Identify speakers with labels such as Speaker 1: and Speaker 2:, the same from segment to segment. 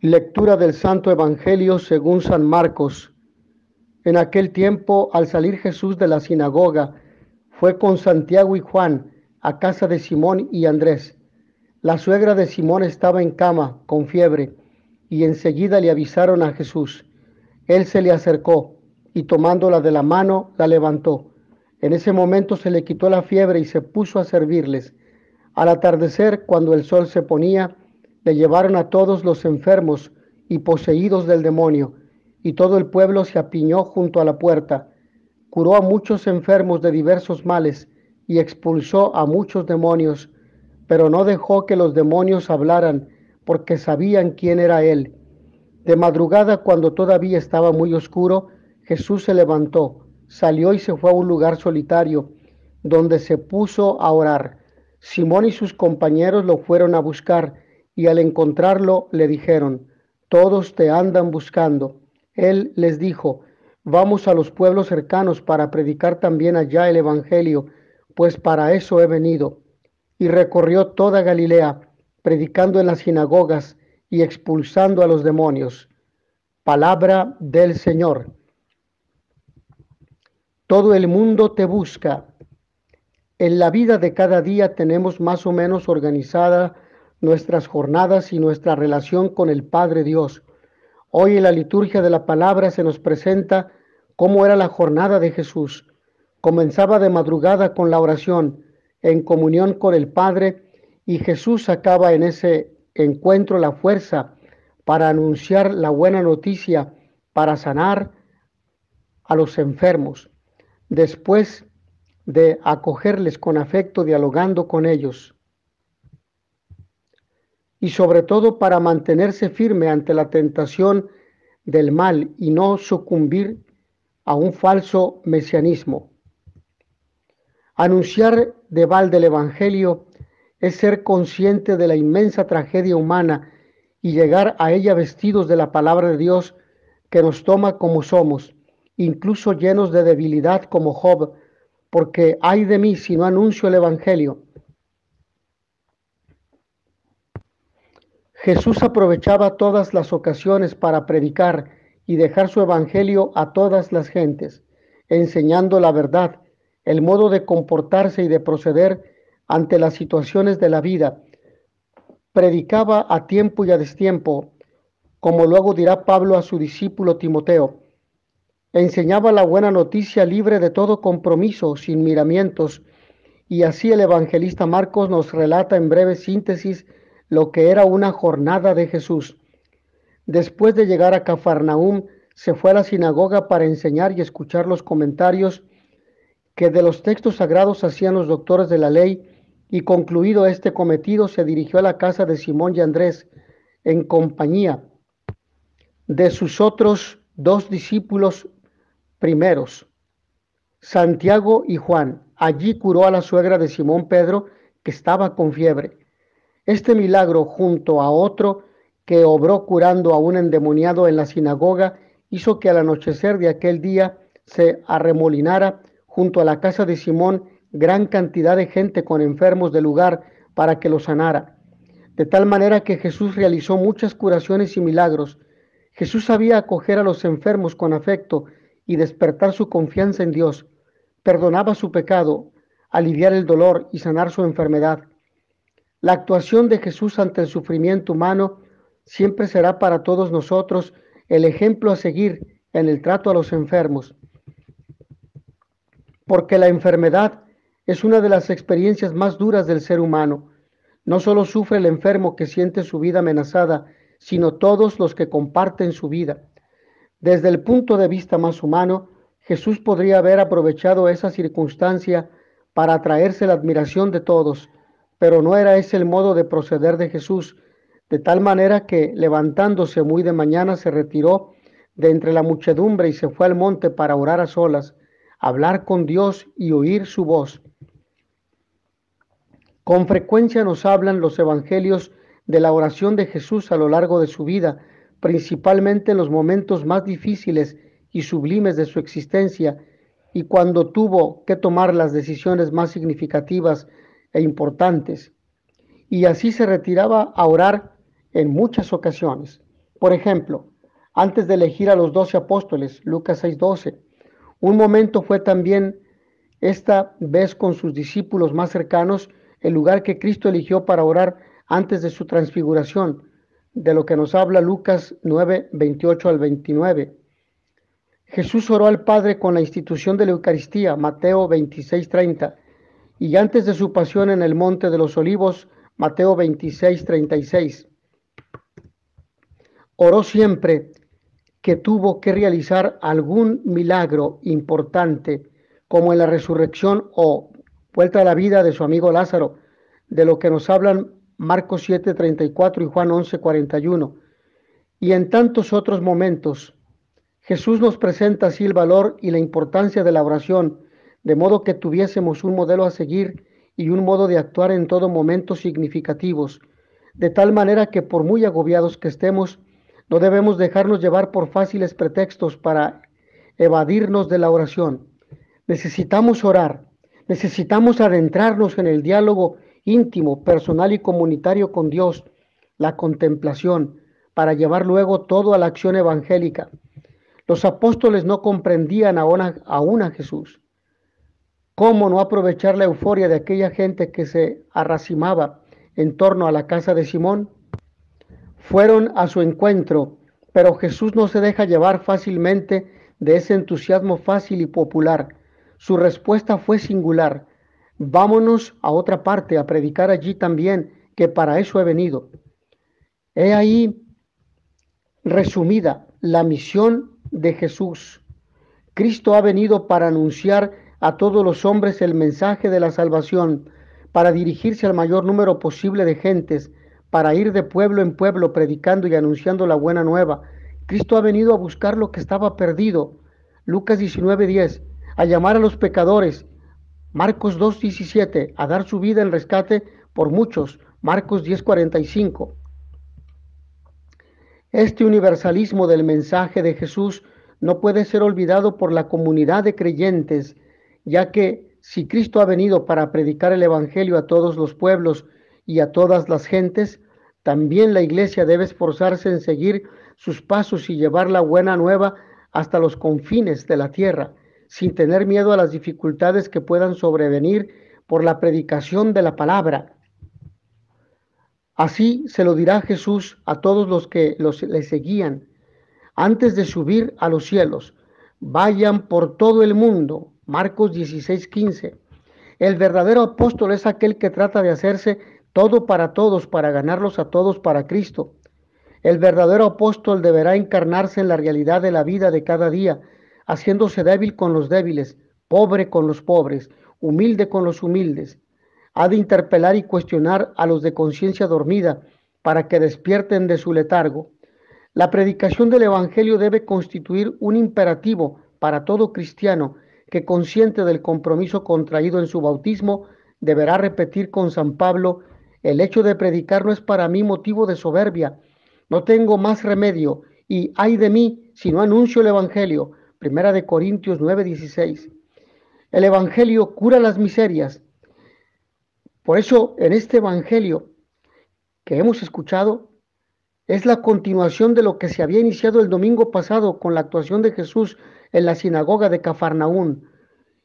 Speaker 1: Lectura del Santo Evangelio según San Marcos. En aquel tiempo, al salir Jesús de la sinagoga, fue con Santiago y Juan a casa de Simón y Andrés. La suegra de Simón estaba en cama, con fiebre, y enseguida le avisaron a Jesús. Él se le acercó y tomándola de la mano, la levantó. En ese momento se le quitó la fiebre y se puso a servirles. Al atardecer, cuando el sol se ponía, le llevaron a todos los enfermos y poseídos del demonio, y todo el pueblo se apiñó junto a la puerta. Curó a muchos enfermos de diversos males y expulsó a muchos demonios, pero no dejó que los demonios hablaran, porque sabían quién era él. De madrugada, cuando todavía estaba muy oscuro, Jesús se levantó, salió y se fue a un lugar solitario, donde se puso a orar. Simón y sus compañeros lo fueron a buscar y al encontrarlo le dijeron, todos te andan buscando. Él les dijo, vamos a los pueblos cercanos para predicar también allá el Evangelio, pues para eso he venido. Y recorrió toda Galilea, predicando en las sinagogas y expulsando a los demonios. Palabra del Señor. Todo el mundo te busca. En la vida de cada día tenemos más o menos organizada nuestras jornadas y nuestra relación con el Padre Dios. Hoy en la liturgia de la palabra se nos presenta cómo era la jornada de Jesús. Comenzaba de madrugada con la oración, en comunión con el Padre, y Jesús sacaba en ese encuentro la fuerza para anunciar la buena noticia, para sanar a los enfermos. Después de acogerles con afecto, dialogando con ellos, y sobre todo para mantenerse firme ante la tentación del mal y no sucumbir a un falso mesianismo. Anunciar de val del Evangelio es ser consciente de la inmensa tragedia humana y llegar a ella vestidos de la palabra de Dios que nos toma como somos, incluso llenos de debilidad como Job, porque ay de mí si no anuncio el Evangelio. Jesús aprovechaba todas las ocasiones para predicar y dejar su evangelio a todas las gentes, enseñando la verdad, el modo de comportarse y de proceder ante las situaciones de la vida. Predicaba a tiempo y a destiempo, como luego dirá Pablo a su discípulo Timoteo. Enseñaba la buena noticia libre de todo compromiso, sin miramientos, y así el evangelista Marcos nos relata en breve síntesis lo que era una jornada de Jesús. Después de llegar a Cafarnaúm, se fue a la sinagoga para enseñar y escuchar los comentarios que de los textos sagrados hacían los doctores de la ley, y concluido este cometido, se dirigió a la casa de Simón y Andrés en compañía de sus otros dos discípulos primeros, Santiago y Juan. Allí curó a la suegra de Simón Pedro, que estaba con fiebre. Este milagro, junto a otro que obró curando a un endemoniado en la sinagoga, hizo que al anochecer de aquel día se arremolinara junto a la casa de Simón gran cantidad de gente con enfermos del lugar para que lo sanara. De tal manera que Jesús realizó muchas curaciones y milagros. Jesús sabía acoger a los enfermos con afecto y despertar su confianza en Dios. Perdonaba su pecado, aliviar el dolor y sanar su enfermedad. La actuación de Jesús ante el sufrimiento humano siempre será para todos nosotros el ejemplo a seguir en el trato a los enfermos, porque la enfermedad es una de las experiencias más duras del ser humano. No solo sufre el enfermo que siente su vida amenazada, sino todos los que comparten su vida. Desde el punto de vista más humano, Jesús podría haber aprovechado esa circunstancia para atraerse la admiración de todos, pero no era ese el modo de proceder de Jesús, de tal manera que levantándose muy de mañana se retiró de entre la muchedumbre y se fue al monte para orar a solas, hablar con Dios y oír su voz. Con frecuencia nos hablan los evangelios de la oración de Jesús a lo largo de su vida, principalmente en los momentos más difíciles y sublimes de su existencia y cuando tuvo que tomar las decisiones más significativas e importantes, y así se retiraba a orar en muchas ocasiones. Por ejemplo, antes de elegir a los doce apóstoles, Lucas 6:12, un momento fue también, esta vez con sus discípulos más cercanos, el lugar que Cristo eligió para orar antes de su transfiguración, de lo que nos habla Lucas 9, 28 al 29. Jesús oró al Padre con la institución de la Eucaristía, Mateo 26, 30 y antes de su pasión en el Monte de los Olivos, Mateo 26, 36. Oró siempre que tuvo que realizar algún milagro importante, como en la resurrección o vuelta a la vida de su amigo Lázaro, de lo que nos hablan Marcos 7, 34 y Juan 11, 41. Y en tantos otros momentos, Jesús nos presenta así el valor y la importancia de la oración de modo que tuviésemos un modelo a seguir y un modo de actuar en todo momento significativos, de tal manera que por muy agobiados que estemos, no debemos dejarnos llevar por fáciles pretextos para evadirnos de la oración. Necesitamos orar, necesitamos adentrarnos en el diálogo íntimo, personal y comunitario con Dios, la contemplación, para llevar luego todo a la acción evangélica. Los apóstoles no comprendían aún a, Jesús. ¿Cómo no aprovechar la euforia de aquella gente que se arracimaba en torno a la casa de Simón? Fueron a su encuentro, pero Jesús no se deja llevar fácilmente de ese entusiasmo fácil y popular. Su respuesta fue singular. Vámonos a otra parte a predicar allí también, que para eso he venido. He ahí resumida la misión de Jesús. Cristo ha venido para anunciar a todos los hombres el mensaje de la salvación, para dirigirse al mayor número posible de gentes, para ir de pueblo en pueblo predicando y anunciando la buena nueva. Cristo ha venido a buscar lo que estaba perdido. Lucas 19:10, a llamar a los pecadores. Marcos 2:17, a dar su vida en rescate por muchos. Marcos 10:45. Este universalismo del mensaje de Jesús no puede ser olvidado por la comunidad de creyentes ya que si Cristo ha venido para predicar el Evangelio a todos los pueblos y a todas las gentes, también la iglesia debe esforzarse en seguir sus pasos y llevar la buena nueva hasta los confines de la tierra, sin tener miedo a las dificultades que puedan sobrevenir por la predicación de la palabra. Así se lo dirá Jesús a todos los que le seguían antes de subir a los cielos vayan por todo el mundo. Marcos 16, El verdadero apóstol es aquel que trata de hacerse todo para todos, para ganarlos a todos para Cristo. El verdadero apóstol deberá encarnarse en la realidad de la vida de cada día, haciéndose débil con los débiles, pobre con los pobres, humilde con los humildes. Ha de interpelar y cuestionar a los de conciencia dormida para que despierten de su letargo. La predicación del Evangelio debe constituir un imperativo para todo cristiano que consciente del compromiso contraído en su bautismo, deberá repetir con San Pablo, el hecho de predicar no es para mí motivo de soberbia, no tengo más remedio y hay de mí si no anuncio el Evangelio. Primera de Corintios 9:16. El Evangelio cura las miserias. Por eso en este Evangelio que hemos escuchado es la continuación de lo que se había iniciado el domingo pasado con la actuación de Jesús en la sinagoga de Cafarnaún.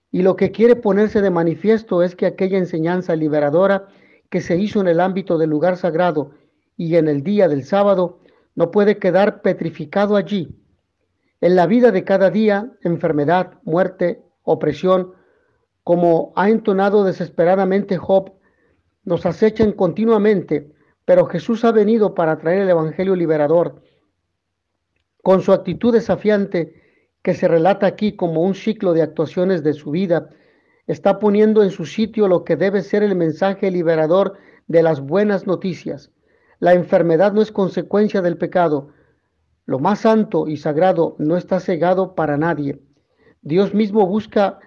Speaker 1: Y lo que quiere ponerse de manifiesto es que aquella enseñanza liberadora que se hizo en el ámbito del lugar sagrado y en el día del sábado no puede quedar petrificado allí. En la vida de cada día, enfermedad, muerte, opresión, como ha entonado desesperadamente Job, nos acechan continuamente pero Jesús ha venido para traer el Evangelio liberador. Con su actitud desafiante que se relata aquí como un ciclo de actuaciones de su vida, está poniendo en su sitio lo que debe ser el mensaje liberador de las buenas noticias. La enfermedad no es consecuencia del pecado. Lo más santo y sagrado no está cegado para nadie. Dios mismo busca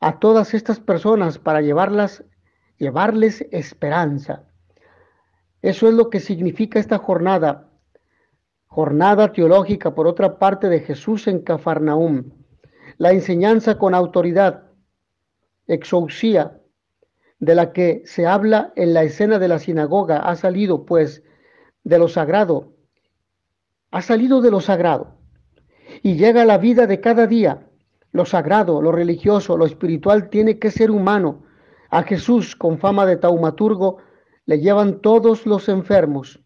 Speaker 1: a todas estas personas para llevarlas, llevarles esperanza. Eso es lo que significa esta jornada, jornada teológica por otra parte de Jesús en Cafarnaum. La enseñanza con autoridad, exousía, de la que se habla en la escena de la sinagoga, ha salido pues de lo sagrado, ha salido de lo sagrado y llega a la vida de cada día. Lo sagrado, lo religioso, lo espiritual tiene que ser humano. A Jesús, con fama de taumaturgo, le llevan todos los enfermos.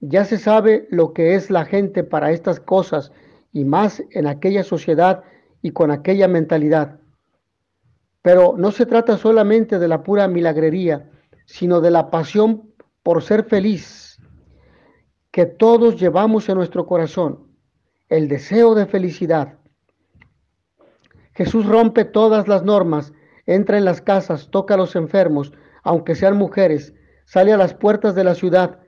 Speaker 1: Ya se sabe lo que es la gente para estas cosas y más en aquella sociedad y con aquella mentalidad. Pero no se trata solamente de la pura milagrería, sino de la pasión por ser feliz que todos llevamos en nuestro corazón, el deseo de felicidad. Jesús rompe todas las normas, entra en las casas, toca a los enfermos, aunque sean mujeres, sale a las puertas de la ciudad.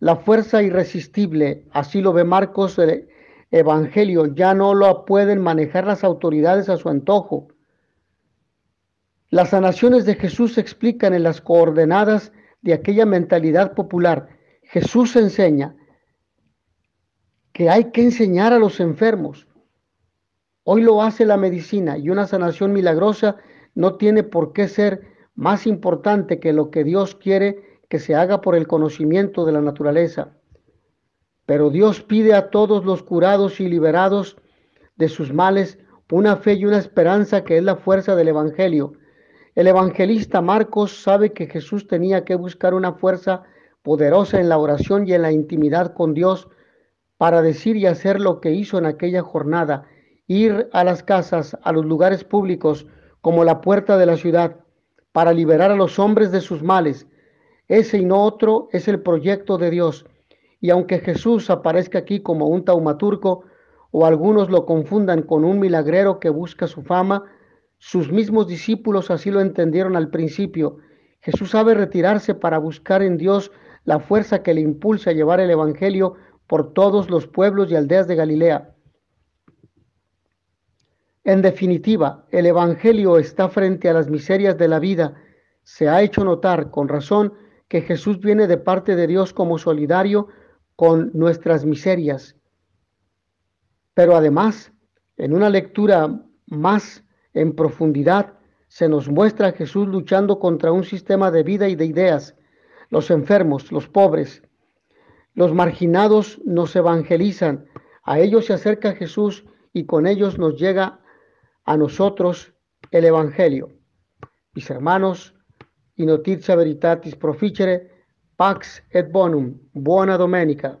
Speaker 1: La fuerza irresistible, así lo ve Marcos el Evangelio, ya no lo pueden manejar las autoridades a su antojo. Las sanaciones de Jesús se explican en las coordenadas de aquella mentalidad popular. Jesús enseña que hay que enseñar a los enfermos. Hoy lo hace la medicina y una sanación milagrosa no tiene por qué ser más importante que lo que Dios quiere que se haga por el conocimiento de la naturaleza. Pero Dios pide a todos los curados y liberados de sus males una fe y una esperanza que es la fuerza del Evangelio. El evangelista Marcos sabe que Jesús tenía que buscar una fuerza poderosa en la oración y en la intimidad con Dios para decir y hacer lo que hizo en aquella jornada, ir a las casas, a los lugares públicos, como la puerta de la ciudad, para liberar a los hombres de sus males, ese y no otro es el proyecto de Dios. Y aunque Jesús aparezca aquí como un taumaturco, o algunos lo confundan con un milagrero que busca su fama, sus mismos discípulos así lo entendieron al principio. Jesús sabe retirarse para buscar en Dios la fuerza que le impulsa a llevar el Evangelio por todos los pueblos y aldeas de Galilea. En definitiva, el Evangelio está frente a las miserias de la vida. Se ha hecho notar con razón que Jesús viene de parte de Dios como solidario con nuestras miserias. Pero además, en una lectura más en profundidad, se nos muestra Jesús luchando contra un sistema de vida y de ideas. Los enfermos, los pobres, los marginados nos evangelizan. A ellos se acerca Jesús y con ellos nos llega a nosotros el Evangelio. Mis hermanos, In notitia veritatis proficere pax et bonum. Buona domenica.